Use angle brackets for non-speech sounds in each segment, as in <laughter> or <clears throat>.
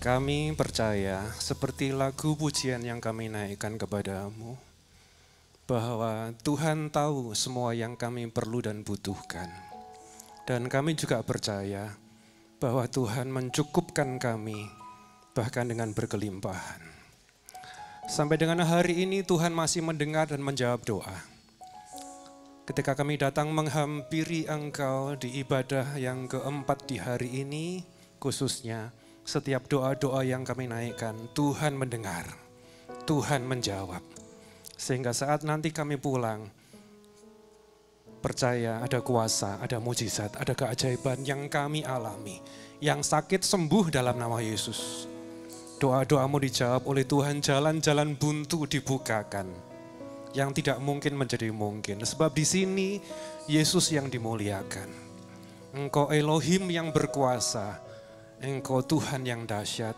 Kami percaya, seperti lagu pujian yang kami naikkan kepadamu, bahwa Tuhan tahu semua yang kami perlu dan butuhkan. Dan kami juga percaya bahwa Tuhan mencukupkan kami, bahkan dengan berkelimpahan. Sampai dengan hari ini, Tuhan masih mendengar dan menjawab doa. Ketika kami datang menghampiri Engkau di ibadah yang keempat di hari ini, khususnya setiap doa-doa yang kami naikkan, Tuhan mendengar, Tuhan menjawab. Sehingga saat nanti kami pulang, percaya ada kuasa, ada mujizat, ada keajaiban yang kami alami. Yang sakit sembuh dalam nama Yesus. Doa-doamu dijawab oleh Tuhan, jalan-jalan buntu dibukakan. Yang tidak mungkin menjadi mungkin. Sebab di sini Yesus yang dimuliakan. Engkau Elohim yang berkuasa Engkau Tuhan yang dahsyat.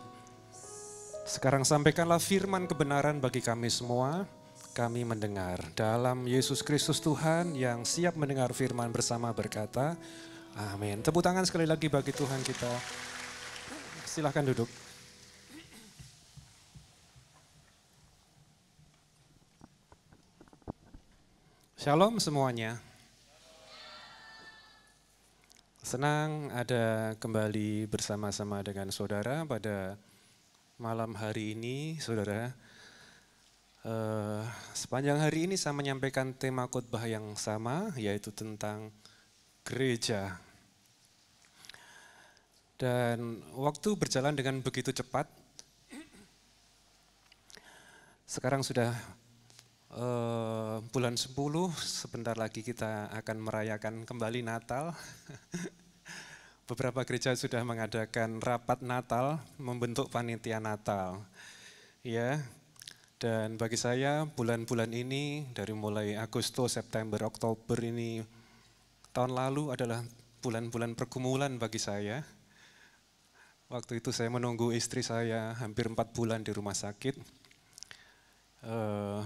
Sekarang sampaikanlah firman kebenaran bagi kami semua. Kami mendengar dalam Yesus Kristus Tuhan yang siap mendengar firman bersama berkata, Amin. Tepuk tangan sekali lagi bagi Tuhan kita. Silahkan duduk. Shalom semuanya. Senang ada kembali bersama-sama dengan saudara pada malam hari ini, saudara. Uh, sepanjang hari ini saya menyampaikan tema khotbah yang sama, yaitu tentang gereja. Dan waktu berjalan dengan begitu cepat. Sekarang sudah uh, bulan 10, sebentar lagi kita akan merayakan kembali Natal. <laughs> beberapa gereja sudah mengadakan rapat Natal, membentuk panitia Natal. Ya, dan bagi saya bulan-bulan ini dari mulai Agustus, September, Oktober ini tahun lalu adalah bulan-bulan pergumulan bagi saya. Waktu itu saya menunggu istri saya hampir empat bulan di rumah sakit, uh,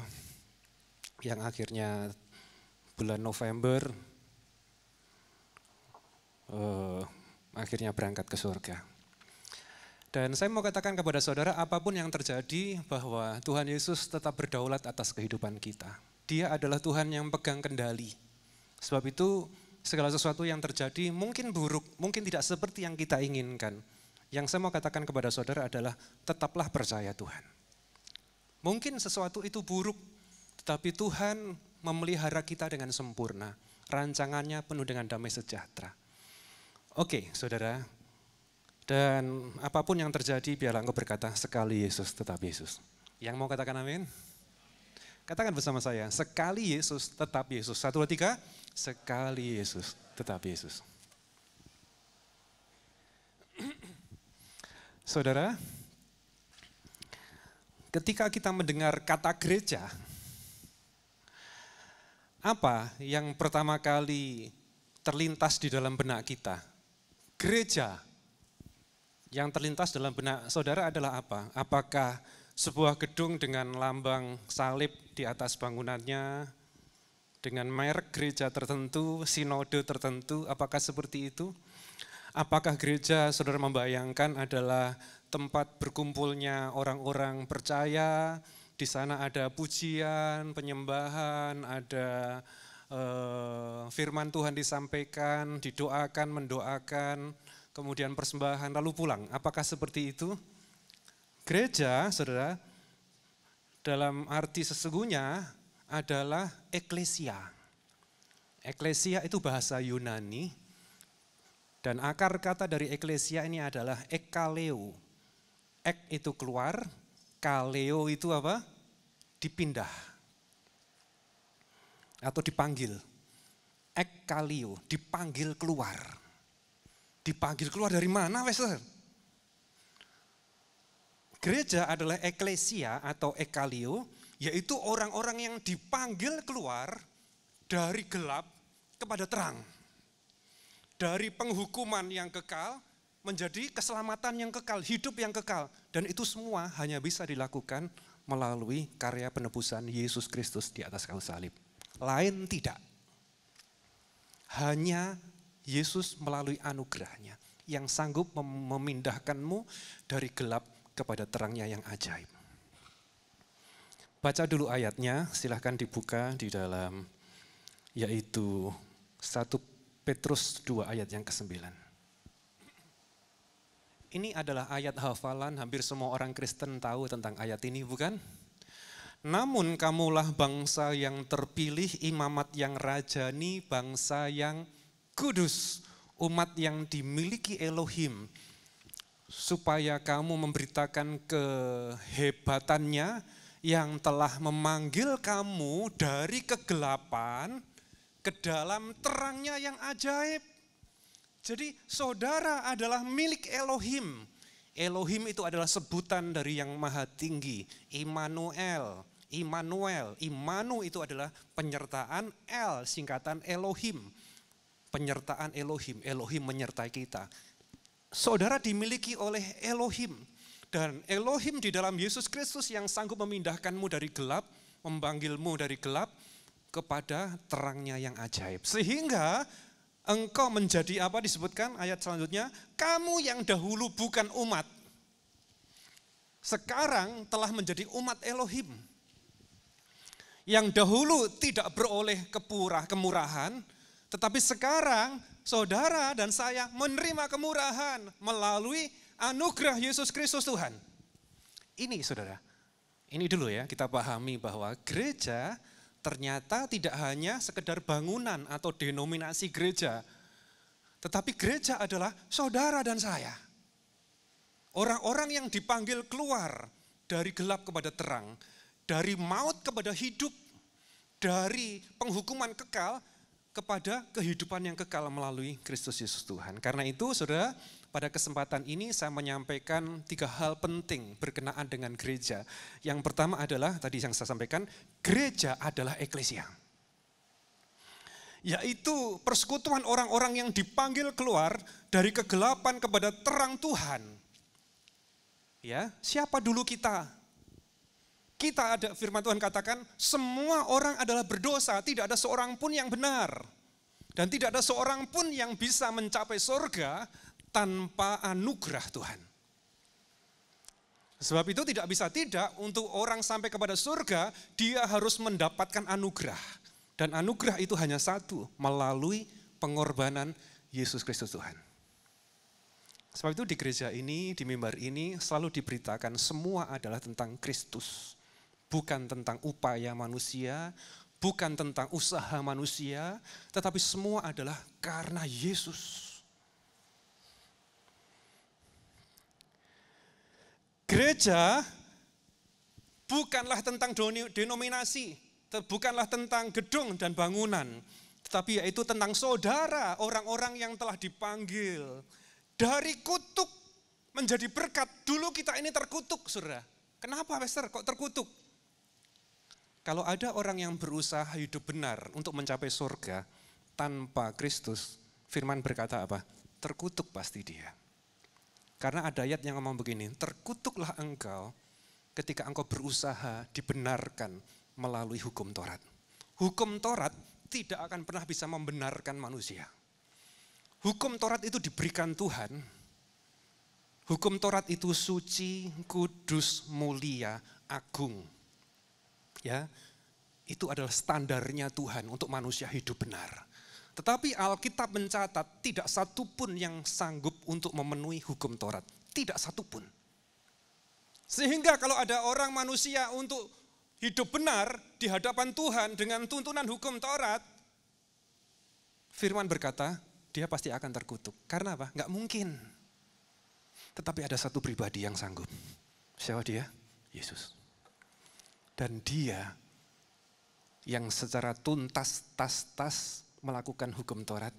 yang akhirnya bulan November uh, akhirnya berangkat ke surga. Dan saya mau katakan kepada saudara, apapun yang terjadi, bahwa Tuhan Yesus tetap berdaulat atas kehidupan kita. Dia adalah Tuhan yang pegang kendali. Sebab itu segala sesuatu yang terjadi mungkin buruk, mungkin tidak seperti yang kita inginkan. Yang saya mau katakan kepada saudara adalah tetaplah percaya Tuhan. Mungkin sesuatu itu buruk, tetapi Tuhan memelihara kita dengan sempurna. Rancangannya penuh dengan damai sejahtera. Oke, okay, saudara. Dan apapun yang terjadi, biarlah engkau berkata, sekali Yesus, tetap Yesus. Yang mau katakan amin? Katakan bersama saya, sekali Yesus, tetap Yesus. Satu, dua, tiga. Sekali Yesus, tetap Yesus. <clears throat> Saudara, ketika kita mendengar kata gereja, apa yang pertama kali terlintas di dalam benak kita? gereja yang terlintas dalam benak saudara adalah apa? Apakah sebuah gedung dengan lambang salib di atas bangunannya, dengan merek gereja tertentu, sinode tertentu, apakah seperti itu? Apakah gereja saudara membayangkan adalah tempat berkumpulnya orang-orang percaya, di sana ada pujian, penyembahan, ada Eh, firman Tuhan disampaikan, didoakan, mendoakan, kemudian persembahan, lalu pulang. Apakah seperti itu? Gereja, saudara, dalam arti sesungguhnya adalah eklesia. Eklesia itu bahasa Yunani, dan akar kata dari eklesia ini adalah ekaleo. Ek itu keluar, kaleo itu apa? Dipindah atau dipanggil. Ekkalio, dipanggil keluar. Dipanggil keluar dari mana, Wesel? Gereja adalah eklesia atau ekalio, yaitu orang-orang yang dipanggil keluar dari gelap kepada terang. Dari penghukuman yang kekal menjadi keselamatan yang kekal, hidup yang kekal. Dan itu semua hanya bisa dilakukan melalui karya penebusan Yesus Kristus di atas kayu salib lain tidak. Hanya Yesus melalui anugerahnya yang sanggup memindahkanmu dari gelap kepada terangnya yang ajaib. Baca dulu ayatnya, silahkan dibuka di dalam yaitu 1 Petrus 2 ayat yang ke-9. Ini adalah ayat hafalan, hampir semua orang Kristen tahu tentang ayat ini, bukan? Bukan? Namun kamulah bangsa yang terpilih, imamat yang rajani, bangsa yang kudus, umat yang dimiliki Elohim, supaya kamu memberitakan kehebatannya yang telah memanggil kamu dari kegelapan ke dalam terangnya yang ajaib. Jadi saudara adalah milik Elohim. Elohim itu adalah sebutan dari yang maha tinggi, Immanuel. Immanuel. Immanu itu adalah penyertaan El, singkatan Elohim. Penyertaan Elohim, Elohim menyertai kita. Saudara dimiliki oleh Elohim. Dan Elohim di dalam Yesus Kristus yang sanggup memindahkanmu dari gelap, memanggilmu dari gelap kepada terangnya yang ajaib. Sehingga engkau menjadi apa disebutkan ayat selanjutnya, kamu yang dahulu bukan umat, sekarang telah menjadi umat Elohim yang dahulu tidak beroleh kepura kemurahan, tetapi sekarang saudara dan saya menerima kemurahan melalui anugerah Yesus Kristus Tuhan. Ini saudara, ini dulu ya kita pahami bahwa gereja ternyata tidak hanya sekedar bangunan atau denominasi gereja, tetapi gereja adalah saudara dan saya. Orang-orang yang dipanggil keluar dari gelap kepada terang, dari maut kepada hidup, dari penghukuman kekal kepada kehidupan yang kekal melalui Kristus Yesus Tuhan. Karena itu saudara, pada kesempatan ini saya menyampaikan tiga hal penting berkenaan dengan gereja. Yang pertama adalah, tadi yang saya sampaikan, gereja adalah eklesia. Yaitu persekutuan orang-orang yang dipanggil keluar dari kegelapan kepada terang Tuhan. Ya, siapa dulu kita? kita ada firman Tuhan katakan semua orang adalah berdosa, tidak ada seorang pun yang benar. Dan tidak ada seorang pun yang bisa mencapai surga tanpa anugerah Tuhan. Sebab itu tidak bisa tidak untuk orang sampai kepada surga, dia harus mendapatkan anugerah. Dan anugerah itu hanya satu, melalui pengorbanan Yesus Kristus Tuhan. Sebab itu di gereja ini, di mimbar ini selalu diberitakan semua adalah tentang Kristus bukan tentang upaya manusia, bukan tentang usaha manusia, tetapi semua adalah karena Yesus. Gereja bukanlah tentang denominasi, bukanlah tentang gedung dan bangunan, tetapi yaitu tentang saudara, orang-orang yang telah dipanggil dari kutuk menjadi berkat. Dulu kita ini terkutuk, saudara. Kenapa, Pastor? Kok terkutuk? Kalau ada orang yang berusaha hidup benar untuk mencapai surga tanpa Kristus, firman berkata apa? Terkutuk pasti dia. Karena ada ayat yang ngomong begini, terkutuklah engkau ketika engkau berusaha dibenarkan melalui hukum Taurat. Hukum Taurat tidak akan pernah bisa membenarkan manusia. Hukum Taurat itu diberikan Tuhan. Hukum Taurat itu suci, kudus, mulia, agung. Ya, itu adalah standarnya Tuhan untuk manusia hidup benar. Tetapi Alkitab mencatat tidak satu pun yang sanggup untuk memenuhi hukum Taurat. Tidak satu pun. Sehingga kalau ada orang manusia untuk hidup benar di hadapan Tuhan dengan tuntunan hukum Taurat, Firman berkata, dia pasti akan terkutuk. Karena apa? Enggak mungkin. Tetapi ada satu pribadi yang sanggup. Siapa dia? Yesus. Dan dia yang secara tuntas tas-tas melakukan hukum Taurat.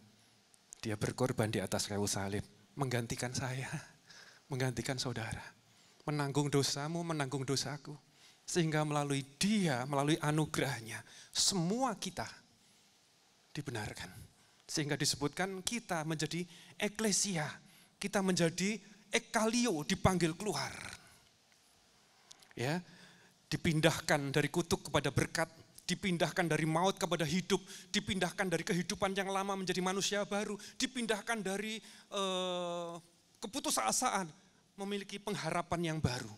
Dia berkorban di atas kayu salib, menggantikan saya, <laughs> menggantikan saudara, menanggung dosamu, menanggung dosaku. Sehingga melalui dia, melalui anugerahnya, semua kita dibenarkan. Sehingga disebutkan kita menjadi eklesia, kita menjadi ekalio, dipanggil keluar. Ya, dipindahkan dari kutuk kepada berkat, dipindahkan dari maut kepada hidup, dipindahkan dari kehidupan yang lama menjadi manusia baru, dipindahkan dari eh, keputusasaan memiliki pengharapan yang baru.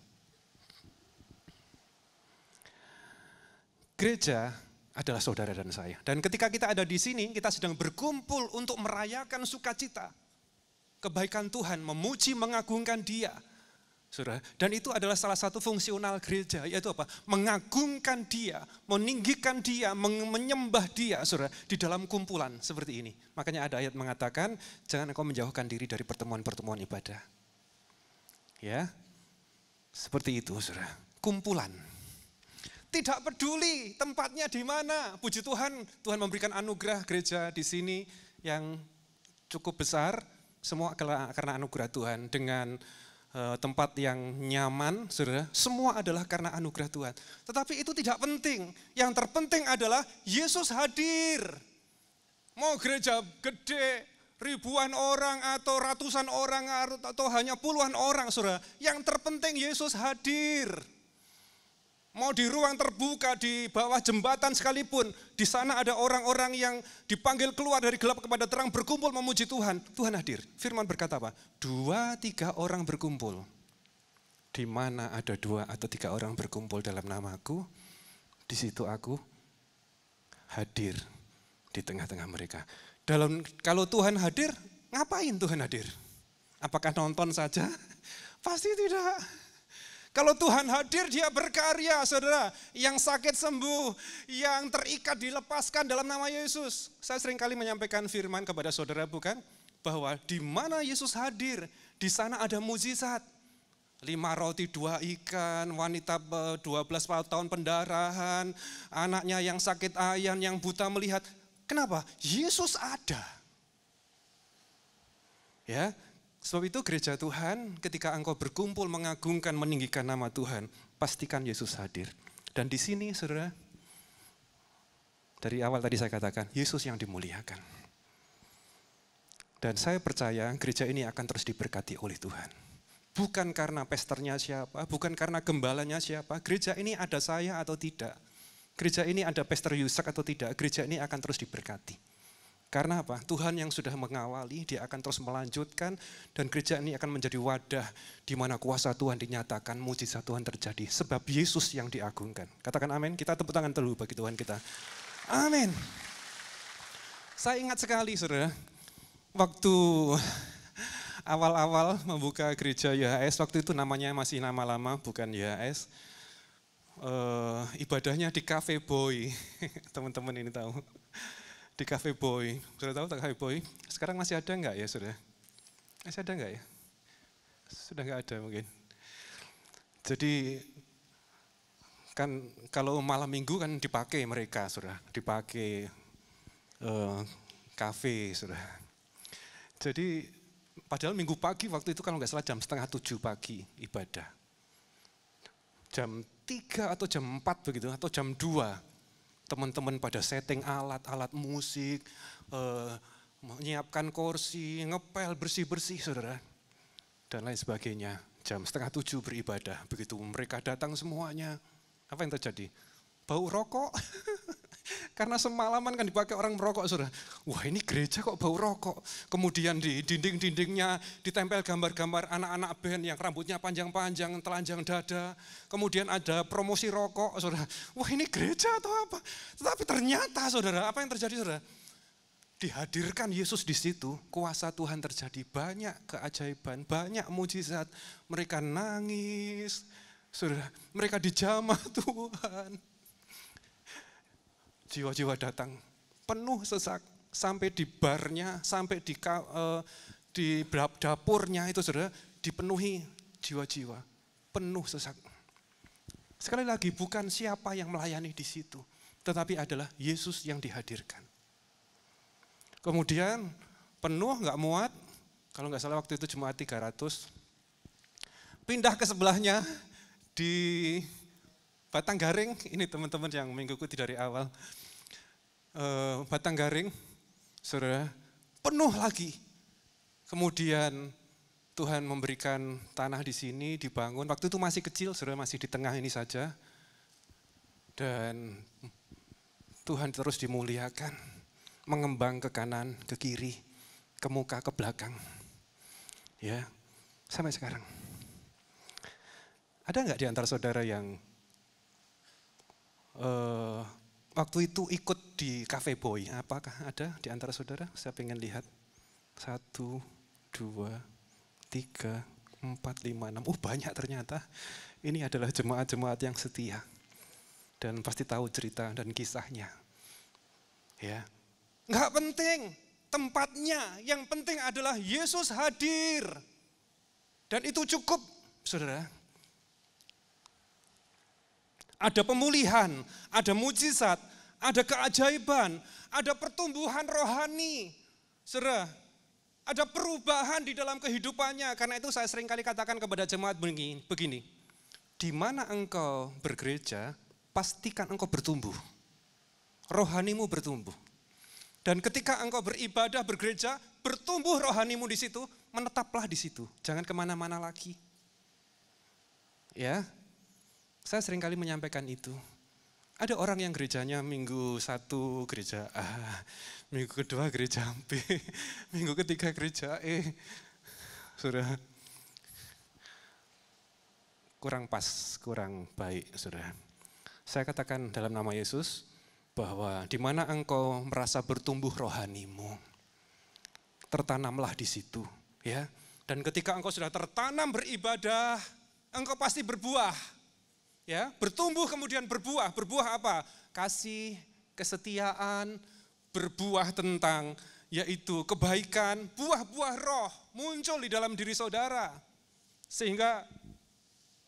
Gereja adalah saudara dan saya. Dan ketika kita ada di sini, kita sedang berkumpul untuk merayakan sukacita, kebaikan Tuhan, memuji, mengagungkan Dia Saudara, dan itu adalah salah satu fungsional gereja, yaitu apa? Mengagungkan dia, meninggikan dia, menyembah dia, saudara, di dalam kumpulan seperti ini. Makanya ada ayat mengatakan, jangan engkau menjauhkan diri dari pertemuan-pertemuan ibadah. Ya, seperti itu, saudara. Kumpulan. Tidak peduli tempatnya di mana. Puji Tuhan, Tuhan memberikan anugerah gereja di sini yang cukup besar. Semua karena anugerah Tuhan dengan Eh, tempat yang nyaman, saudara, semua adalah karena anugerah Tuhan. Tetapi itu tidak penting. Yang terpenting adalah Yesus hadir. Mau gereja gede, ribuan orang atau ratusan orang atau hanya puluhan orang, saudara. Yang terpenting Yesus hadir. Mau di ruang terbuka, di bawah jembatan sekalipun, di sana ada orang-orang yang dipanggil keluar dari gelap kepada terang, berkumpul memuji Tuhan. Tuhan hadir. Firman berkata apa? Dua, tiga orang berkumpul. Di mana ada dua atau tiga orang berkumpul dalam namaku, di situ aku hadir di tengah-tengah mereka. Dalam kalau Tuhan hadir, ngapain Tuhan hadir? Apakah nonton saja? Pasti tidak. Kalau Tuhan hadir, dia berkarya, saudara. Yang sakit sembuh, yang terikat dilepaskan dalam nama Yesus. Saya sering kali menyampaikan firman kepada saudara, bukan? Bahwa di mana Yesus hadir, di sana ada mujizat. Lima roti, dua ikan, wanita 12 tahun pendarahan, anaknya yang sakit ayan, yang buta melihat. Kenapa? Yesus ada. Ya, Sebab itu gereja Tuhan ketika engkau berkumpul mengagungkan meninggikan nama Tuhan, pastikan Yesus hadir. Dan di sini Saudara dari awal tadi saya katakan Yesus yang dimuliakan. Dan saya percaya gereja ini akan terus diberkati oleh Tuhan. Bukan karena pesternya siapa, bukan karena gembalanya siapa, gereja ini ada saya atau tidak. Gereja ini ada pester Yusak atau tidak, gereja ini akan terus diberkati. Karena apa? Tuhan yang sudah mengawali, dia akan terus melanjutkan dan gereja ini akan menjadi wadah di mana kuasa Tuhan dinyatakan, mujizat Tuhan terjadi sebab Yesus yang diagungkan. Katakan amin, kita tepuk tangan dulu bagi Tuhan kita. Amin. Saya ingat sekali Saudara, waktu awal-awal membuka gereja YHS, waktu itu namanya masih nama lama bukan YHS. Uh, eh, ibadahnya di Cafe Boy, <laughs> teman-teman ini tahu di Cafe Boy. Sudah tahu tak Cafe Boy? Sekarang masih ada enggak ya, ya? ya sudah? Masih ada enggak ya? Sudah enggak ada mungkin. Jadi kan kalau malam minggu kan dipakai mereka sudah ya? dipakai uh, kafe sudah. Jadi padahal minggu pagi waktu itu kalau nggak salah jam setengah tujuh pagi ibadah. Jam tiga atau jam empat begitu atau jam dua teman-teman pada setting alat-alat musik, eh, menyiapkan kursi, ngepel, bersih-bersih saudara, dan lain sebagainya. Jam setengah tujuh beribadah, begitu mereka datang semuanya, apa yang terjadi? Bau rokok, <laughs> Karena semalaman kan dipakai orang merokok, saudara. Wah ini gereja kok bau rokok. Kemudian di dinding-dindingnya ditempel gambar-gambar anak-anak band yang rambutnya panjang-panjang, telanjang dada. Kemudian ada promosi rokok, saudara. Wah ini gereja atau apa? Tetapi ternyata, saudara, apa yang terjadi, saudara? Dihadirkan Yesus di situ, kuasa Tuhan terjadi. Banyak keajaiban, banyak mujizat. Mereka nangis, saudara. Mereka dijamah <laughs> Tuhan jiwa-jiwa datang penuh sesak sampai di barnya, sampai di uh, di dapurnya itu saudara dipenuhi jiwa-jiwa penuh sesak. Sekali lagi bukan siapa yang melayani di situ, tetapi adalah Yesus yang dihadirkan. Kemudian penuh nggak muat, kalau nggak salah waktu itu jemaat 300, pindah ke sebelahnya di Batang garing, <laughs> ini teman-teman yang mengikuti dari awal. e, batang garing, saudara, penuh lagi. Kemudian Tuhan memberikan tanah di sini, dibangun. Waktu itu masih kecil, saudara masih di tengah ini saja. Dan Tuhan terus dimuliakan, mengembang ke kanan, ke kiri, ke muka, ke belakang. Ya, sampai sekarang. Ada nggak di antara saudara yang uh, waktu itu ikut di Cafe Boy. Apakah ada di antara saudara? Saya ingin lihat. Satu, dua, tiga, empat, lima, enam. Oh banyak ternyata. Ini adalah jemaat-jemaat yang setia. Dan pasti tahu cerita dan kisahnya. Ya, Nggak penting tempatnya, yang penting adalah Yesus hadir. Dan itu cukup, saudara ada pemulihan, ada mujizat, ada keajaiban, ada pertumbuhan rohani. serah, ada perubahan di dalam kehidupannya. Karena itu saya sering kali katakan kepada jemaat begini, begini. Di mana engkau bergereja, pastikan engkau bertumbuh. Rohanimu bertumbuh. Dan ketika engkau beribadah, bergereja, bertumbuh rohanimu di situ, menetaplah di situ. Jangan kemana-mana lagi. Ya, saya seringkali menyampaikan itu. Ada orang yang gerejanya minggu satu gereja A, <laughs> minggu kedua gereja B, <laughs> minggu ketiga gereja E. Sudah kurang pas, kurang baik, sudah. Saya katakan dalam nama Yesus bahwa di mana engkau merasa bertumbuh rohanimu, tertanamlah di situ, ya. Dan ketika engkau sudah tertanam beribadah, engkau pasti berbuah ya bertumbuh kemudian berbuah berbuah apa kasih kesetiaan berbuah tentang yaitu kebaikan buah-buah roh muncul di dalam diri saudara sehingga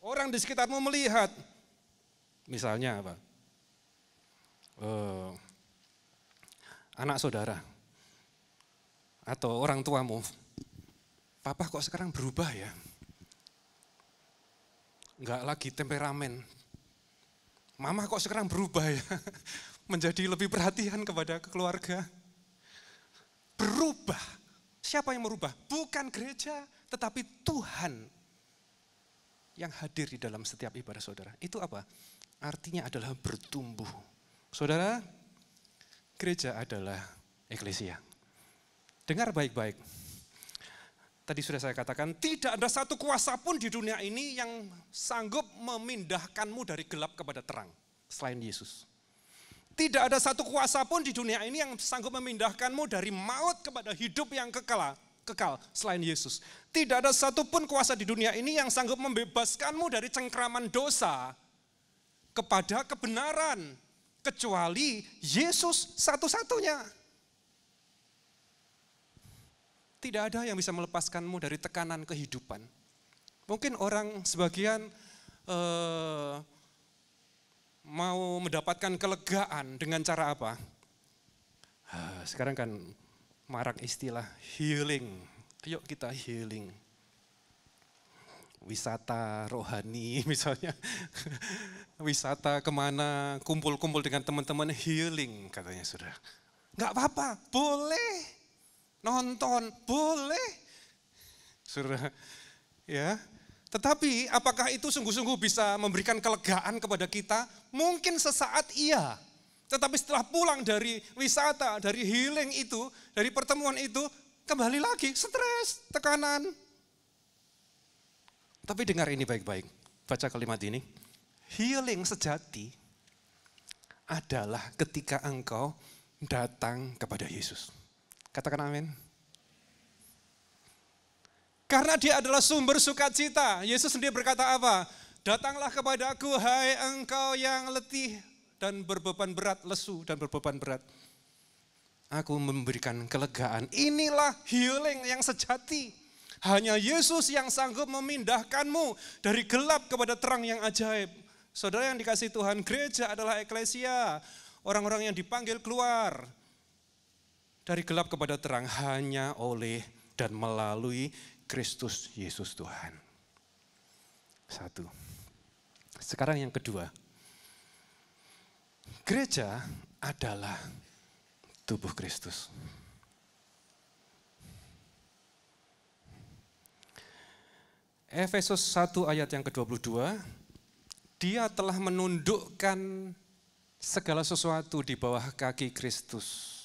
orang di sekitarmu melihat misalnya apa uh, anak saudara atau orang tuamu papa kok sekarang berubah ya nggak lagi temperamen. Mama kok sekarang berubah ya, <laughs> menjadi lebih perhatian kepada keluarga. Berubah. Siapa yang merubah? Bukan gereja, tetapi Tuhan yang hadir di dalam setiap ibadah saudara. Itu apa? Artinya adalah bertumbuh. Saudara, gereja adalah eklesia. Dengar baik-baik. Tadi sudah saya katakan, tidak ada satu kuasa pun di dunia ini yang sanggup memindahkanmu dari gelap kepada terang selain Yesus. Tidak ada satu kuasa pun di dunia ini yang sanggup memindahkanmu dari maut kepada hidup yang kekal, kekal selain Yesus. Tidak ada satu pun kuasa di dunia ini yang sanggup membebaskanmu dari cengkraman dosa kepada kebenaran kecuali Yesus satu-satunya. Tidak ada yang bisa melepaskanmu dari tekanan kehidupan. Mungkin orang sebagian eh, mau mendapatkan kelegaan dengan cara apa? Ah, sekarang kan marak istilah healing. Yuk kita healing. Wisata rohani <laughs> misalnya. Wisata kemana, kumpul-kumpul dengan teman-teman healing katanya sudah. Enggak apa-apa, boleh nonton boleh. surah ya. Tetapi apakah itu sungguh-sungguh bisa memberikan kelegaan kepada kita? Mungkin sesaat iya. Tetapi setelah pulang dari wisata, dari healing itu, dari pertemuan itu, kembali lagi stres, tekanan. Tapi dengar ini baik-baik. Baca kalimat ini. Healing sejati adalah ketika engkau datang kepada Yesus. Katakan amin. Karena dia adalah sumber sukacita. Yesus sendiri berkata apa? Datanglah kepadaku, hai engkau yang letih dan berbeban berat, lesu dan berbeban berat. Aku memberikan kelegaan. Inilah healing yang sejati. Hanya Yesus yang sanggup memindahkanmu dari gelap kepada terang yang ajaib. Saudara yang dikasih Tuhan, gereja adalah eklesia. Orang-orang yang dipanggil keluar dari gelap kepada terang hanya oleh dan melalui Kristus Yesus Tuhan. Satu. Sekarang yang kedua. Gereja adalah tubuh Kristus. Efesus 1 ayat yang ke-22, dia telah menundukkan segala sesuatu di bawah kaki Kristus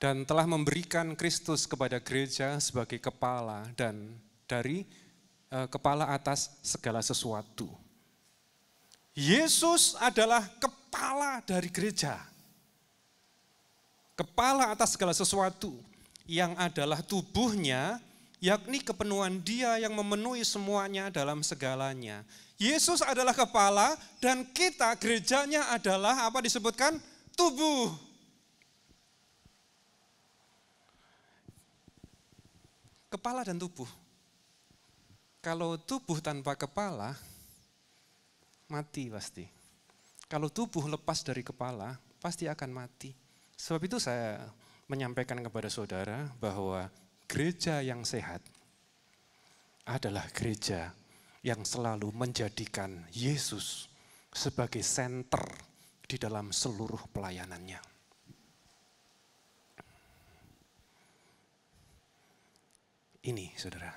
dan telah memberikan Kristus kepada gereja sebagai kepala dan dari eh, kepala atas segala sesuatu. Yesus adalah kepala dari gereja. Kepala atas segala sesuatu yang adalah tubuhnya, yakni kepenuhan dia yang memenuhi semuanya dalam segalanya. Yesus adalah kepala dan kita gerejanya adalah apa disebutkan? Tubuh. kepala dan tubuh. Kalau tubuh tanpa kepala, mati pasti. Kalau tubuh lepas dari kepala, pasti akan mati. Sebab itu saya menyampaikan kepada saudara bahwa gereja yang sehat adalah gereja yang selalu menjadikan Yesus sebagai senter di dalam seluruh pelayanannya. ini, saudara.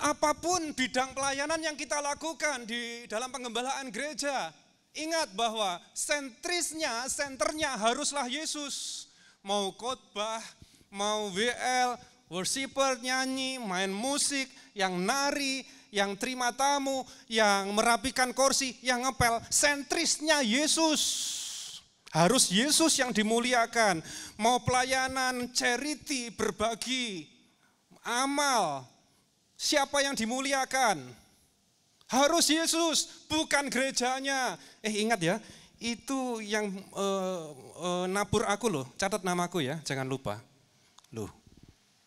Apapun bidang pelayanan yang kita lakukan di dalam pengembalaan gereja, ingat bahwa sentrisnya, senternya haruslah Yesus. Mau khotbah, mau WL, worshiper nyanyi, main musik, yang nari, yang terima tamu, yang merapikan kursi, yang ngepel, sentrisnya Yesus. Harus Yesus yang dimuliakan. Mau pelayanan, charity, berbagi amal. Siapa yang dimuliakan? Harus Yesus, bukan gerejanya. Eh ingat ya, itu yang eh, eh, nabur aku loh, catat namaku ya, jangan lupa. Loh,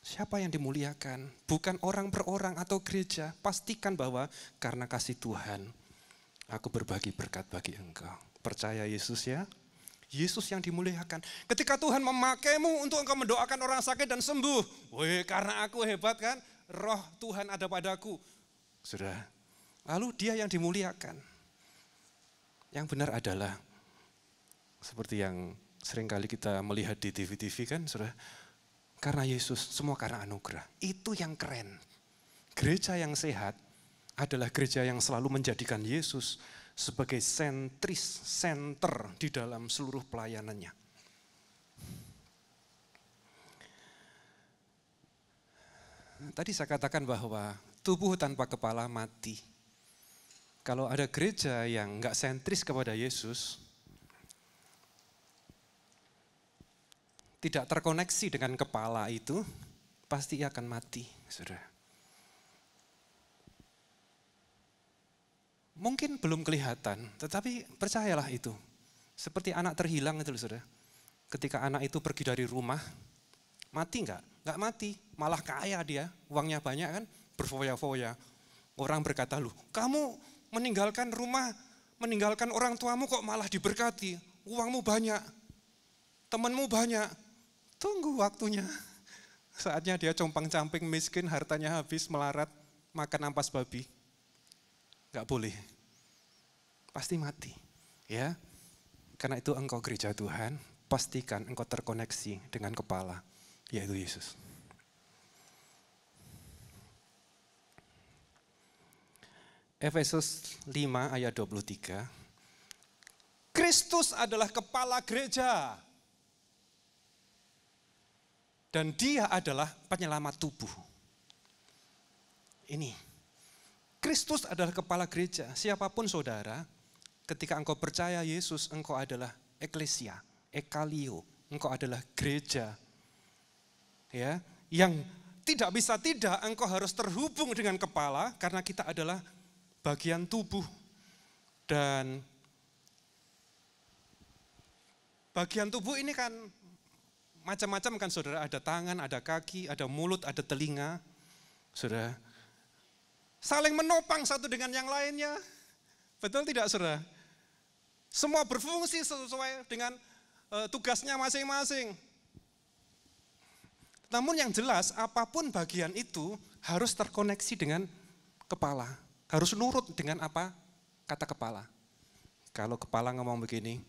siapa yang dimuliakan? Bukan orang per orang atau gereja. Pastikan bahwa karena kasih Tuhan, aku berbagi berkat bagi engkau. Percaya Yesus ya. Yesus yang dimuliakan. Ketika Tuhan memakaimu untuk engkau mendoakan orang sakit dan sembuh. Weh, karena aku hebat kan? Roh Tuhan ada padaku. Sudah. Lalu dia yang dimuliakan. Yang benar adalah seperti yang seringkali kita melihat di TV-TV kan, Sudah. Karena Yesus, semua karena anugerah. Itu yang keren. Gereja yang sehat adalah gereja yang selalu menjadikan Yesus sebagai sentris, center di dalam seluruh pelayanannya. Tadi saya katakan bahwa tubuh tanpa kepala mati. Kalau ada gereja yang nggak sentris kepada Yesus, tidak terkoneksi dengan kepala itu, pasti ia akan mati, saudara. Mungkin belum kelihatan, tetapi percayalah itu. Seperti anak terhilang itu saudara. Ketika anak itu pergi dari rumah, mati nggak? Nggak mati, malah kaya dia, uangnya banyak kan, berfoya-foya. Orang berkata, lu, kamu meninggalkan rumah, meninggalkan orang tuamu kok malah diberkati, uangmu banyak, temanmu banyak. Tunggu waktunya. <laughs> Saatnya dia compang-camping miskin, hartanya habis, melarat, makan ampas babi. Gak boleh. Pasti mati. Ya. Karena itu engkau gereja Tuhan, pastikan engkau terkoneksi dengan kepala, yaitu Yesus. Efesus 5 ayat 23. Kristus adalah kepala gereja. Dan dia adalah penyelamat tubuh. Ini Kristus adalah kepala gereja. Siapapun saudara, ketika engkau percaya Yesus, engkau adalah eklesia, ekalio. Engkau adalah gereja. Ya, yang tidak bisa tidak engkau harus terhubung dengan kepala karena kita adalah bagian tubuh. Dan bagian tubuh ini kan macam-macam kan saudara, ada tangan, ada kaki, ada mulut, ada telinga. Saudara, Saling menopang satu dengan yang lainnya. Betul tidak saudara? Semua berfungsi sesuai dengan e, tugasnya masing-masing. Namun yang jelas apapun bagian itu harus terkoneksi dengan kepala. Harus nurut dengan apa kata kepala. Kalau kepala ngomong begini,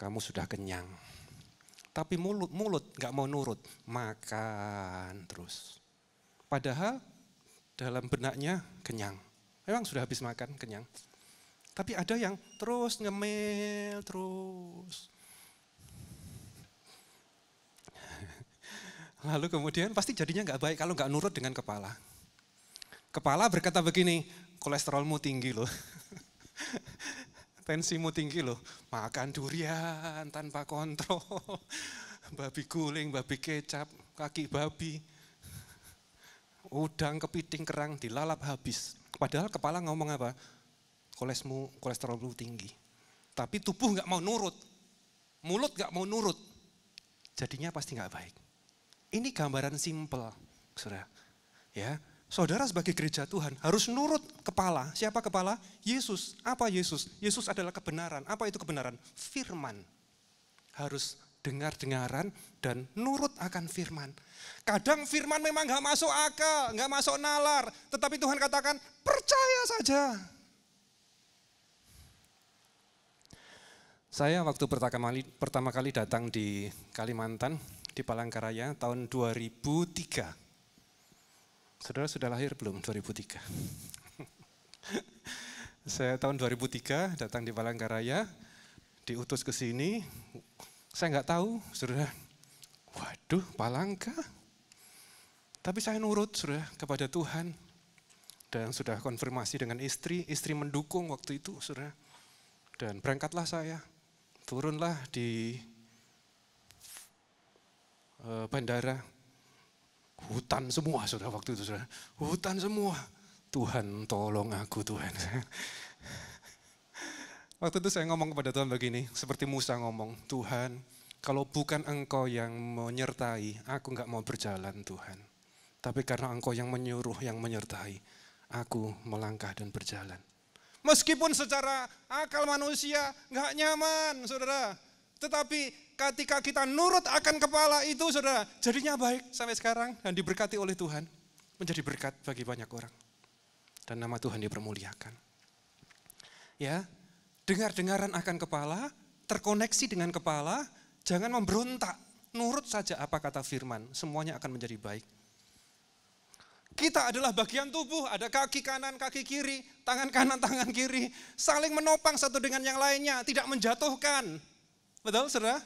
kamu sudah kenyang. Tapi mulut mulut gak mau nurut, makan terus. Padahal dalam benaknya kenyang. Memang sudah habis makan, kenyang. Tapi ada yang terus ngemil, terus. <laughs> Lalu kemudian pasti jadinya nggak baik kalau nggak nurut dengan kepala. Kepala berkata begini, kolesterolmu tinggi loh. <laughs> Tensimu tinggi loh. Makan durian tanpa kontrol. <laughs> Babi guling, babi kecap, kaki babi udang, kepiting, kerang dilalap habis. Padahal kepala ngomong apa? Kolesmu, kolesterolmu tinggi. Tapi tubuh nggak mau nurut, mulut nggak mau nurut. Jadinya pasti nggak baik. Ini gambaran simple, saudara. Ya, saudara sebagai gereja Tuhan harus nurut kepala. Siapa kepala? Yesus. Apa Yesus? Yesus adalah kebenaran. Apa itu kebenaran? Firman. Harus dengar-dengaran dan nurut akan firman. Kadang firman memang gak masuk akal, gak masuk nalar, tetapi Tuhan katakan percaya saja. Saya waktu pertama kali, pertama kali datang di Kalimantan, di Palangkaraya tahun 2003. Saudara sudah lahir belum 2003? <laughs> Saya tahun 2003 datang di Palangkaraya, diutus ke sini, saya nggak tahu, sudah. Waduh, palangka. Tapi saya nurut, sudah kepada Tuhan. Dan sudah konfirmasi dengan istri, istri mendukung waktu itu, sudah. Dan berangkatlah saya, turunlah di eh, bandara. Hutan semua, sudah waktu itu, sudah. Hutan semua. Tuhan, tolong aku, Tuhan. <laughs> Waktu itu saya ngomong kepada Tuhan begini, seperti Musa ngomong, Tuhan, kalau bukan engkau yang menyertai, aku nggak mau berjalan Tuhan. Tapi karena engkau yang menyuruh, yang menyertai, aku melangkah dan berjalan. Meskipun secara akal manusia nggak nyaman, saudara. Tetapi ketika kita nurut akan kepala itu, saudara, jadinya baik sampai sekarang dan diberkati oleh Tuhan. Menjadi berkat bagi banyak orang. Dan nama Tuhan dipermuliakan. Ya, dengar-dengaran akan kepala, terkoneksi dengan kepala, jangan memberontak, nurut saja apa kata firman, semuanya akan menjadi baik. Kita adalah bagian tubuh, ada kaki kanan, kaki kiri, tangan kanan, <laughs> tangan kiri, saling menopang satu dengan yang lainnya, tidak menjatuhkan. Betul, saudara?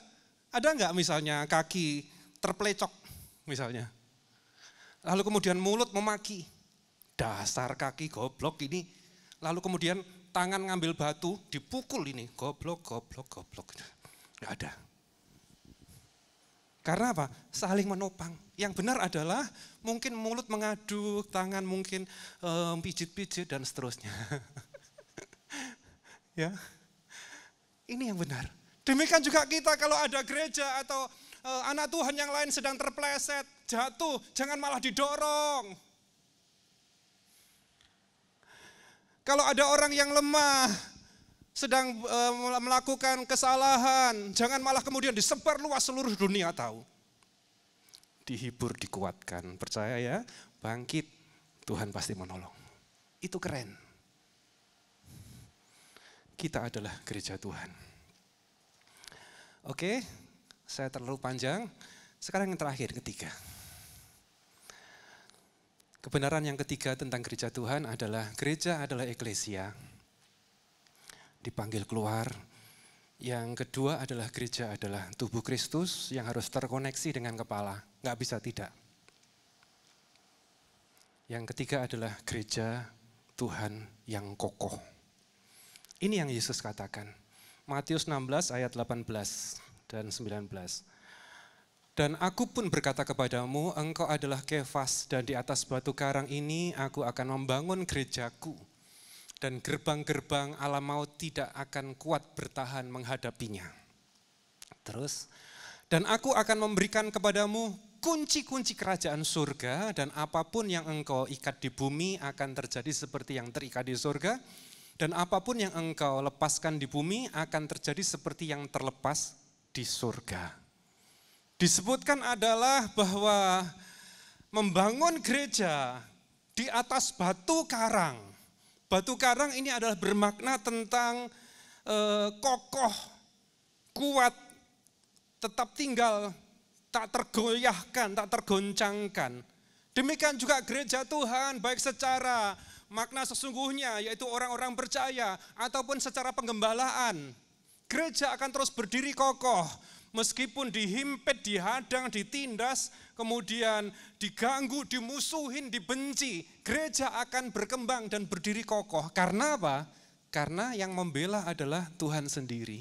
Ada enggak misalnya kaki terplecok misalnya? Lalu kemudian mulut memaki, dasar kaki goblok ini. Lalu kemudian tangan ngambil batu, dipukul ini, goblok, goblok, goblok. Nggak ada. Karena apa? Saling menopang. Yang benar adalah mungkin mulut mengadu, tangan mungkin eh, pijit-pijit um, dan seterusnya. <laughs> ya, ini yang benar. Demikian juga kita kalau ada gereja atau uh, anak Tuhan yang lain sedang terpleset, jatuh, jangan malah didorong Kalau ada orang yang lemah, sedang eh, melakukan kesalahan, jangan malah kemudian disebar luas seluruh dunia tahu. Dihibur, dikuatkan, percaya ya, bangkit, Tuhan pasti menolong. Itu keren. Kita adalah gereja Tuhan. Oke, saya terlalu panjang. Sekarang yang terakhir, ketiga. Kebenaran yang ketiga tentang gereja Tuhan adalah gereja adalah eklesia. Dipanggil keluar. Yang kedua adalah gereja adalah tubuh Kristus yang harus terkoneksi dengan kepala. Nggak bisa tidak. Yang ketiga adalah gereja Tuhan yang kokoh. Ini yang Yesus katakan. Matius 16 ayat 18 dan 19. Dan aku pun berkata kepadamu, engkau adalah kefas, dan di atas batu karang ini aku akan membangun gerejaku. Dan gerbang-gerbang alam maut tidak akan kuat bertahan menghadapinya. Terus, dan aku akan memberikan kepadamu kunci-kunci kerajaan surga, dan apapun yang engkau ikat di bumi akan terjadi seperti yang terikat di surga, dan apapun yang engkau lepaskan di bumi akan terjadi seperti yang terlepas di surga disebutkan adalah bahwa membangun gereja di atas batu karang. Batu karang ini adalah bermakna tentang e, kokoh, kuat, tetap tinggal, tak tergoyahkan, tak tergoncangkan. Demikian juga gereja Tuhan, baik secara makna sesungguhnya, yaitu orang-orang percaya, ataupun secara penggembalaan. Gereja akan terus berdiri kokoh, Meskipun dihimpit, dihadang, ditindas, kemudian diganggu, dimusuhin, dibenci, gereja akan berkembang dan berdiri kokoh. Karena apa? Karena yang membela adalah Tuhan sendiri.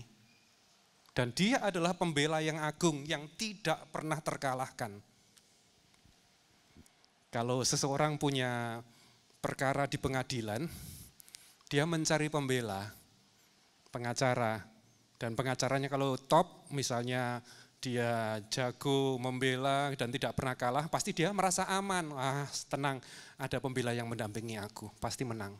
Dan dia adalah pembela yang agung, yang tidak pernah terkalahkan. Kalau seseorang punya perkara di pengadilan, dia mencari pembela, pengacara, dan pengacaranya kalau top, misalnya dia jago membela dan tidak pernah kalah, pasti dia merasa aman. Ah, tenang, ada pembela yang mendampingi aku, pasti menang.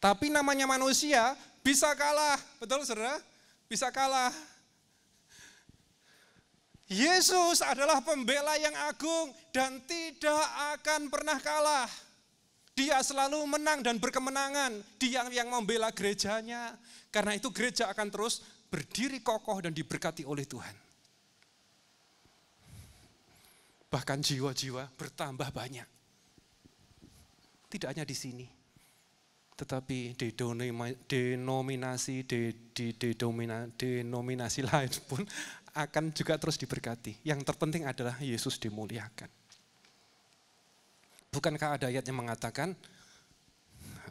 Tapi namanya manusia bisa kalah, betul saudara? Bisa kalah. Yesus adalah pembela yang agung dan tidak akan pernah kalah. Dia selalu menang dan berkemenangan. Dia yang membela gerejanya. Karena itu gereja akan terus berdiri kokoh dan diberkati oleh Tuhan. Bahkan jiwa-jiwa bertambah banyak. Tidak hanya di sini, tetapi di denominasi di, di, di domina, denominasi <laughs> lain pun akan juga terus diberkati. Yang terpenting adalah Yesus dimuliakan. Bukankah ada ayat yang mengatakan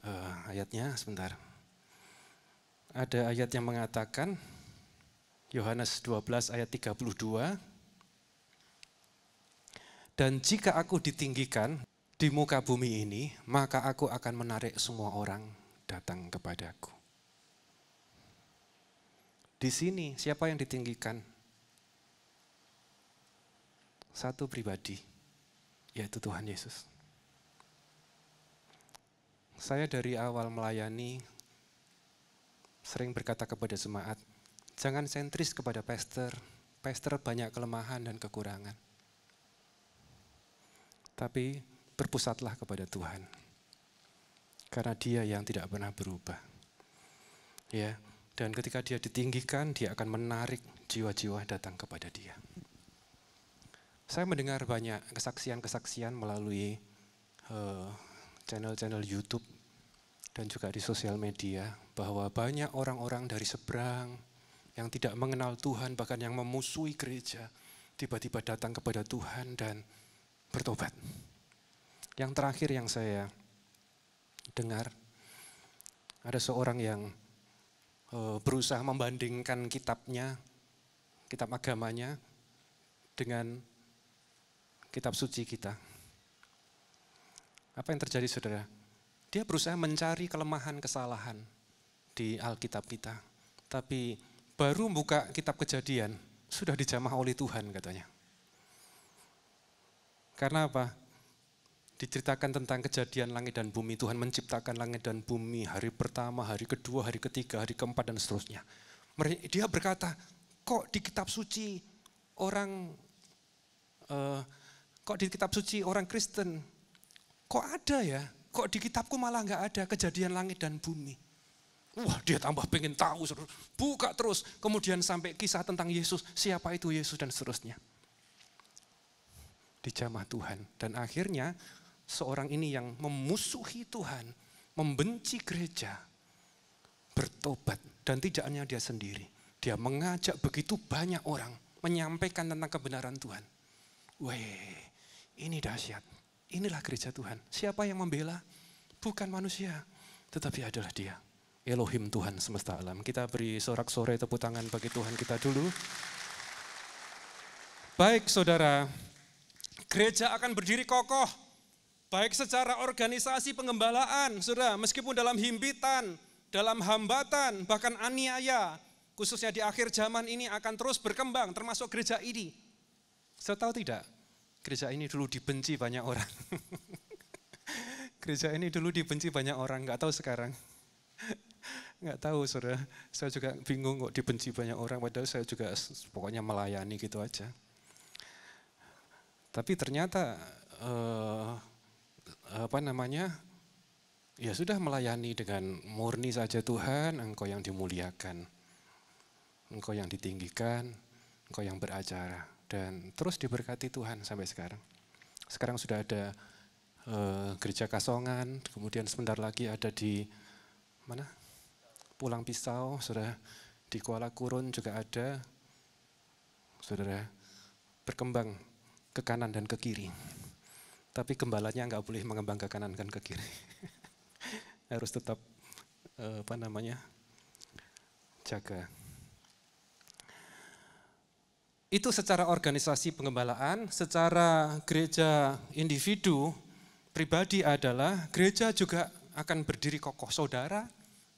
uh, ayatnya sebentar. Ada ayat yang mengatakan Yohanes 12 ayat 32. Dan jika aku ditinggikan di muka bumi ini, maka aku akan menarik semua orang datang kepadaku. Di sini siapa yang ditinggikan? Satu pribadi, yaitu Tuhan Yesus. Saya dari awal melayani sering berkata kepada jemaat, Jangan sentris kepada pastor. Pastor banyak kelemahan dan kekurangan. Tapi berpusatlah kepada Tuhan. Karena dia yang tidak pernah berubah. Ya, dan ketika dia ditinggikan, dia akan menarik jiwa-jiwa datang kepada dia. Saya mendengar banyak kesaksian-kesaksian melalui eh, channel-channel uh, YouTube dan juga di sosial media bahwa banyak orang-orang dari seberang, yang tidak mengenal Tuhan, bahkan yang memusuhi gereja, tiba-tiba datang kepada Tuhan dan bertobat. Yang terakhir yang saya dengar, ada seorang yang eh, berusaha membandingkan kitabnya, kitab agamanya, dengan kitab suci kita. Apa yang terjadi saudara? Dia berusaha mencari kelemahan kesalahan di Alkitab kita. Tapi baru buka kitab kejadian, sudah dijamah oleh Tuhan katanya. Karena apa? Diceritakan tentang kejadian langit dan bumi, Tuhan menciptakan langit dan bumi, hari pertama, hari kedua, hari ketiga, hari keempat, dan seterusnya. Dia berkata, kok di kitab suci orang, uh, kok di kitab suci orang Kristen, kok ada ya? Kok di kitabku malah nggak ada kejadian langit dan bumi? Wah dia tambah pengen tahu, buka terus. Kemudian sampai kisah tentang Yesus, siapa itu Yesus dan seterusnya. Di jamaah Tuhan. Dan akhirnya seorang ini yang memusuhi Tuhan, membenci gereja, bertobat. Dan tidak hanya dia sendiri. Dia mengajak begitu banyak orang menyampaikan tentang kebenaran Tuhan. Weh, ini dahsyat. Inilah gereja Tuhan. Siapa yang membela? Bukan manusia, tetapi adalah dia. Elohim Tuhan semesta alam. Kita beri sorak sore tepuk tangan bagi Tuhan kita dulu. Baik saudara, gereja akan berdiri kokoh. Baik secara organisasi pengembalaan, saudara, meskipun dalam himpitan, dalam hambatan, bahkan aniaya, khususnya di akhir zaman ini akan terus berkembang, termasuk gereja ini. Saya tahu tidak, gereja ini dulu dibenci banyak orang. <laughs> gereja ini dulu dibenci banyak orang, nggak tahu sekarang nggak tahu saudara. Saya juga bingung kok dibenci banyak orang, padahal saya juga pokoknya melayani gitu aja. Tapi ternyata eh, apa namanya? Ya sudah melayani dengan murni saja Tuhan, Engkau yang dimuliakan, Engkau yang ditinggikan, Engkau yang beracara dan terus diberkati Tuhan sampai sekarang. Sekarang sudah ada eh, gereja Kasongan, kemudian sebentar lagi ada di mana? pulang pisau, saudara di Kuala Kurun juga ada, saudara berkembang ke kanan dan ke kiri. Tapi gembalanya nggak boleh mengembang ke kanan dan ke kiri. <laughs> Harus tetap eh, apa namanya jaga. Itu secara organisasi pengembalaan, secara gereja individu pribadi adalah gereja juga akan berdiri kokoh saudara,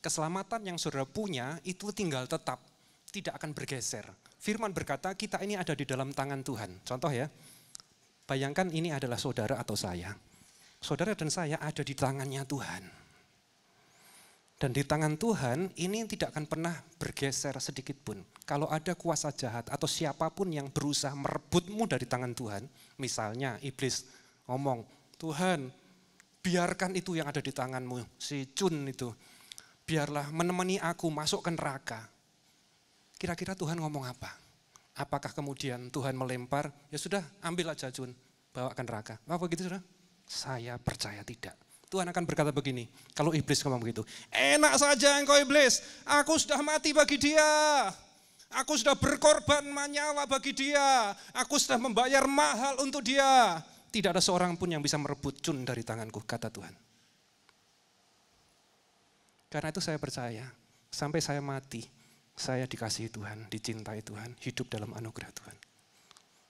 keselamatan yang saudara punya itu tinggal tetap, tidak akan bergeser. Firman berkata kita ini ada di dalam tangan Tuhan. Contoh ya, bayangkan ini adalah saudara atau saya. Saudara dan saya ada di tangannya Tuhan. Dan di tangan Tuhan ini tidak akan pernah bergeser sedikit pun. Kalau ada kuasa jahat atau siapapun yang berusaha merebutmu dari tangan Tuhan, misalnya iblis ngomong, Tuhan biarkan itu yang ada di tanganmu, si cun itu, biarlah menemani aku masuk ke neraka. Kira-kira Tuhan ngomong apa? Apakah kemudian Tuhan melempar, ya sudah ambil aja Jun, bawa ke neraka. Apa begitu sudah? Saya percaya tidak. Tuhan akan berkata begini, kalau iblis ngomong begitu, enak saja engkau iblis, aku sudah mati bagi dia. Aku sudah berkorban nyawa bagi dia. Aku sudah membayar mahal untuk dia. Tidak ada seorang pun yang bisa merebut cun dari tanganku, kata Tuhan. Karena itu saya percaya, sampai saya mati, saya dikasihi Tuhan, dicintai Tuhan, hidup dalam anugerah Tuhan.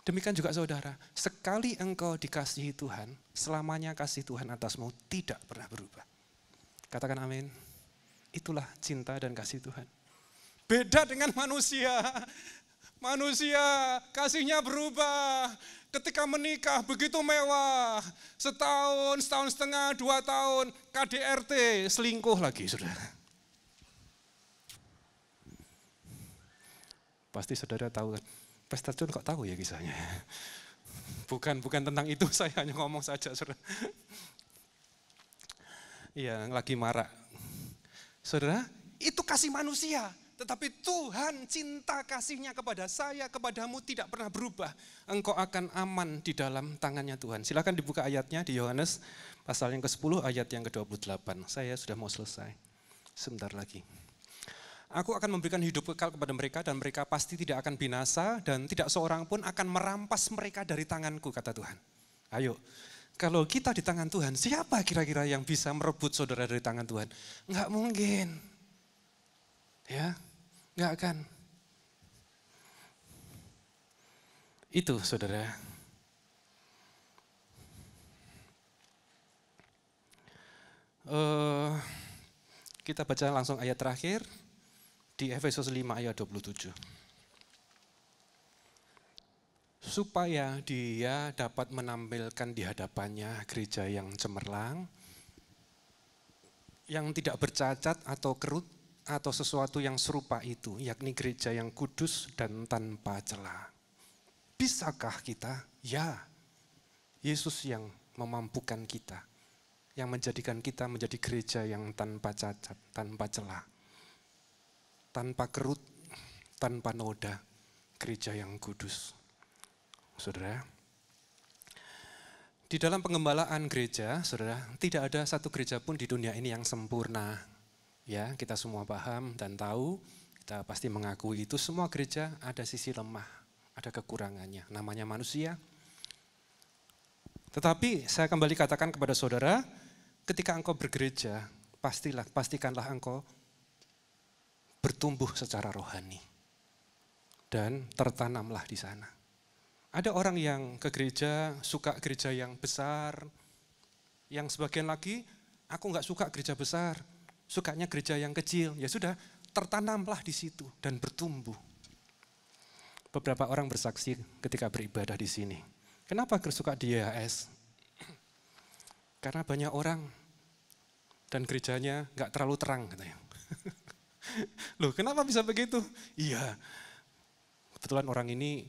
Demikian juga saudara, sekali engkau dikasihi Tuhan, selamanya kasih Tuhan atasmu tidak pernah berubah. Katakan amin. Itulah cinta dan kasih Tuhan. Beda dengan manusia. Manusia kasihnya berubah. Ketika menikah begitu mewah. Setahun, setahun setengah, dua tahun. KDRT selingkuh lagi saudara. Pasti saudara tahu kan. Pastor John kok tahu ya kisahnya. Bukan bukan tentang itu <laughs> saya hanya ngomong saja saudara. Iya lagi marah. Saudara, itu kasih manusia. Tetapi Tuhan cinta kasihnya kepada saya, kepadamu tidak pernah berubah. Engkau akan aman di dalam tangannya Tuhan. Silakan dibuka ayatnya di Yohanes pasal yang ke-10 ayat yang ke-28. Saya sudah mau selesai. Sebentar lagi. Aku akan memberikan hidup kekal kepada mereka dan mereka pasti tidak akan binasa dan tidak seorang pun akan merampas mereka dari tanganku, kata Tuhan. Ayo, kalau kita di tangan Tuhan, siapa kira-kira yang bisa merebut saudara dari tangan Tuhan? Enggak mungkin. Ya, Enggak kan? Itu saudara. Uh, kita baca langsung ayat terakhir di Efesus 5 ayat 27. Supaya dia dapat menampilkan di hadapannya gereja yang cemerlang, yang tidak bercacat atau kerut, atau sesuatu yang serupa itu, yakni gereja yang kudus dan tanpa celah. Bisakah kita? Ya. Yesus yang memampukan kita, yang menjadikan kita menjadi gereja yang tanpa cacat, tanpa celah, tanpa kerut, tanpa noda, gereja yang kudus. Saudara, di dalam pengembalaan gereja, saudara, tidak ada satu gereja pun di dunia ini yang sempurna ya kita semua paham dan tahu, kita pasti mengakui itu semua gereja ada sisi lemah, ada kekurangannya, namanya manusia. Tetapi saya kembali katakan kepada saudara, ketika engkau bergereja, pastilah pastikanlah engkau bertumbuh secara rohani dan tertanamlah di sana. Ada orang yang ke gereja, suka gereja yang besar, yang sebagian lagi, aku nggak suka gereja besar, sukanya gereja yang kecil, ya sudah tertanamlah di situ dan bertumbuh. Beberapa orang bersaksi ketika beribadah di sini. Kenapa suka di YHS? Karena banyak orang dan gerejanya nggak terlalu terang katanya. <laughs> Loh, kenapa bisa begitu? Iya, kebetulan orang ini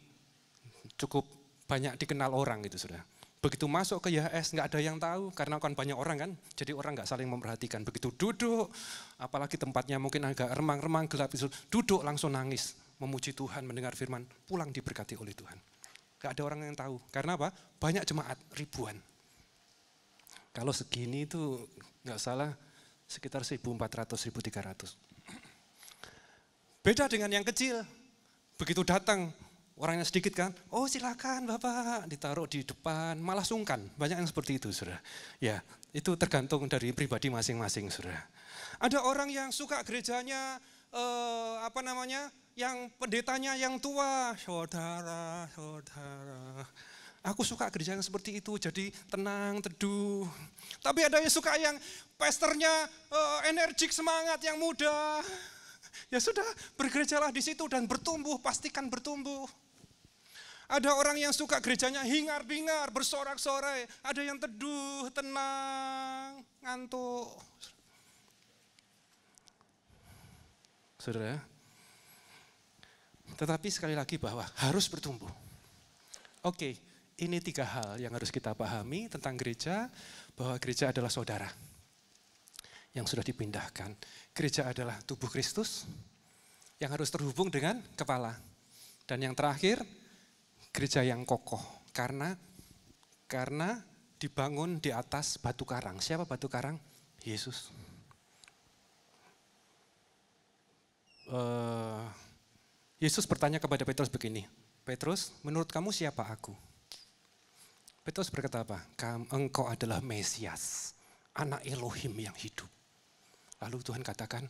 cukup banyak dikenal orang gitu sudah. Begitu masuk ke YHS nggak ada yang tahu karena kan banyak orang kan, jadi orang nggak saling memperhatikan. Begitu duduk, apalagi tempatnya mungkin agak remang-remang gelap, duduk langsung nangis, memuji Tuhan, mendengar firman, pulang diberkati oleh Tuhan. Gak ada orang yang tahu. Karena apa? Banyak jemaat, ribuan. Kalau segini itu nggak salah sekitar 1.400, 1.300. Beda dengan yang kecil. Begitu datang, orangnya sedikit kan, oh silakan Bapak, ditaruh di depan, malah sungkan. Banyak yang seperti itu, Saudara. Ya, itu tergantung dari pribadi masing-masing, Saudara. Ada orang yang suka gerejanya eh, apa namanya? yang pendetanya yang tua, saudara, saudara. Aku suka gereja yang seperti itu, jadi tenang, teduh. Tapi ada yang suka yang pesternya uh, eh, energik, semangat, yang muda. Ya sudah, bergerejalah di situ dan bertumbuh, pastikan bertumbuh. Ada orang yang suka gerejanya hingar-bingar, bersorak-sorai. Ada yang teduh, tenang, ngantuk. Saudara, ya, tetapi sekali lagi bahwa harus bertumbuh. Oke, ini tiga hal yang harus kita pahami tentang gereja, bahwa gereja adalah saudara yang sudah dipindahkan. Gereja adalah tubuh Kristus yang harus terhubung dengan kepala. Dan yang terakhir, gereja yang kokoh karena karena dibangun di atas batu karang. Siapa batu karang? Yesus. Uh, Yesus bertanya kepada Petrus begini, Petrus, menurut kamu siapa aku? Petrus berkata apa? Engkau adalah Mesias, anak Elohim yang hidup. Lalu Tuhan katakan,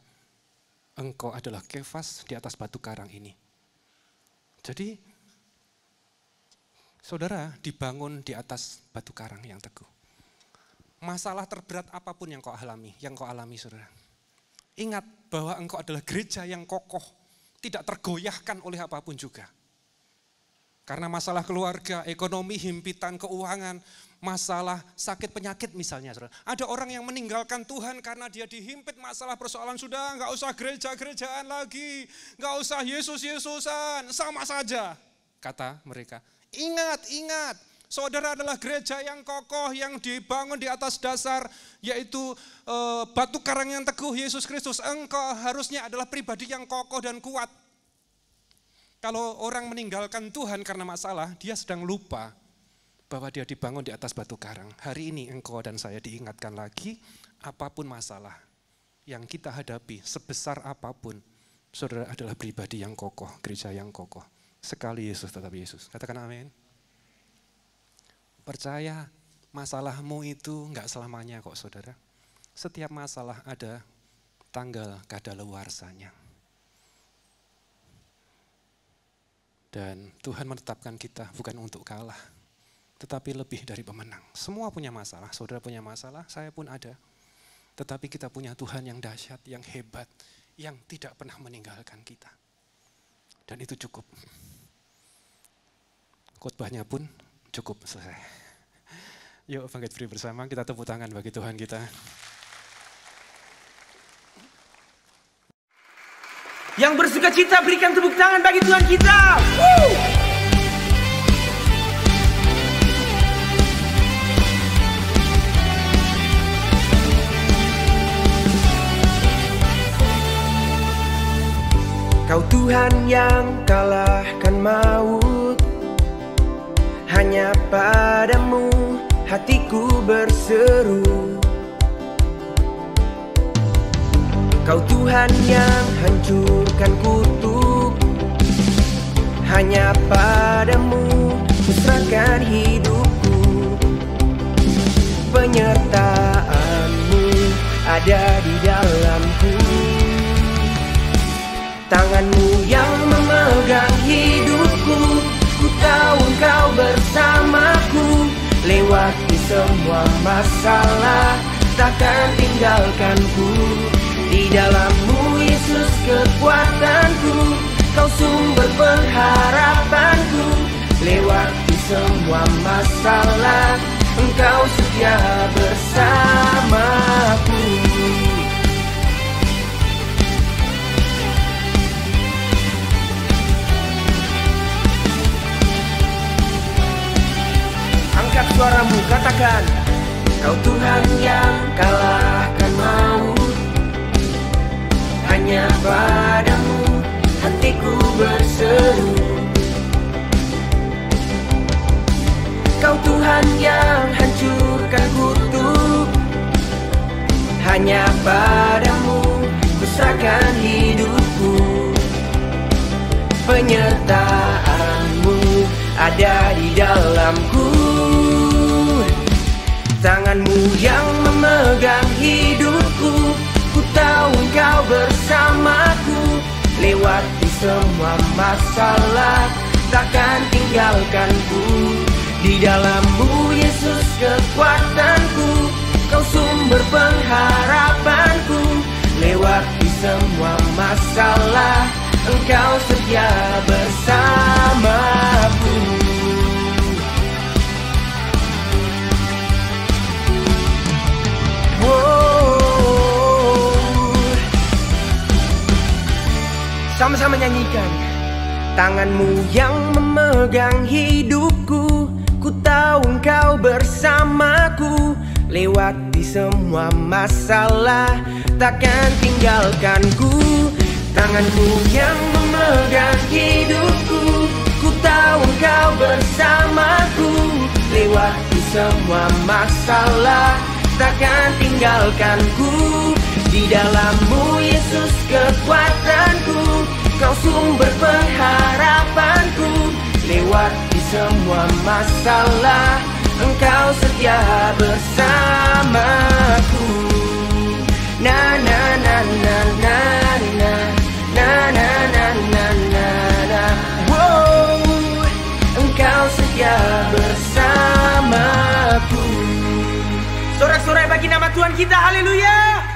engkau adalah kefas di atas batu karang ini. Jadi Saudara dibangun di atas batu karang yang teguh. Masalah terberat apapun yang kau alami, yang kau alami saudara. Ingat bahwa engkau adalah gereja yang kokoh, tidak tergoyahkan oleh apapun juga. Karena masalah keluarga, ekonomi, himpitan, keuangan, masalah sakit penyakit misalnya. Saudara. Ada orang yang meninggalkan Tuhan karena dia dihimpit masalah persoalan sudah nggak usah gereja-gerejaan lagi, nggak usah Yesus-Yesusan, sama saja kata mereka. Ingat, ingat, saudara adalah gereja yang kokoh yang dibangun di atas dasar yaitu e, batu karang yang teguh Yesus Kristus. Engkau harusnya adalah pribadi yang kokoh dan kuat. Kalau orang meninggalkan Tuhan karena masalah, dia sedang lupa bahwa dia dibangun di atas batu karang. Hari ini engkau dan saya diingatkan lagi apapun masalah yang kita hadapi sebesar apapun, saudara adalah pribadi yang kokoh, gereja yang kokoh. Sekali Yesus tetap Yesus. Katakan amin. Percaya masalahmu itu enggak selamanya kok saudara. Setiap masalah ada tanggal luarsanya. Dan Tuhan menetapkan kita bukan untuk kalah, tetapi lebih dari pemenang. Semua punya masalah, saudara punya masalah, saya pun ada. Tetapi kita punya Tuhan yang dahsyat, yang hebat, yang tidak pernah meninggalkan kita. Dan itu cukup khotbahnya pun cukup selesai. Yuk bangkit free bersama, kita tepuk tangan bagi Tuhan kita. Yang bersuka cita berikan tepuk tangan bagi Tuhan kita. Woo! Kau Tuhan yang kalahkan mau hanya padamu hatiku berseru Kau Tuhan yang hancurkan kutuk Hanya padamu kuserahkan hidupku Penyertaanmu ada di dalamku Tanganmu semua masalah takkan tinggalkanku Di dalammu Yesus kekuatanku Kau sumber pengharapanku Lewati semua masalah Engkau setia bersamaku angkat suaramu katakan Kau Tuhan yang kalahkan mau, Hanya padamu hatiku berseru Kau Tuhan yang hancurkan kutub, Hanya padamu kuserahkan hidupku Penyertaanmu ada di dalam yang memegang hidupku Ku tahu engkau bersamaku Lewati semua masalah Takkan tinggalkanku Di dalammu Yesus kekuatanku Kau sumber pengharapanku Lewati semua masalah Engkau setia bersamaku Sama-sama nyanyikan Tanganmu yang memegang hidupku Ku tahu engkau bersamaku Lewati semua masalah Takkan tinggalkanku Tanganmu yang memegang hidupku Ku tahu engkau bersamaku Lewati semua masalah Takkan tinggalkanku di dalammu Yesus kekuatanku Kau sumber pengharapanku lewat di semua masalah Engkau setia bersamaku Na na na na na na Na na na na na na Wow Engkau setia bersamaku Sorak-sorai bagi nama Tuhan kita, haleluya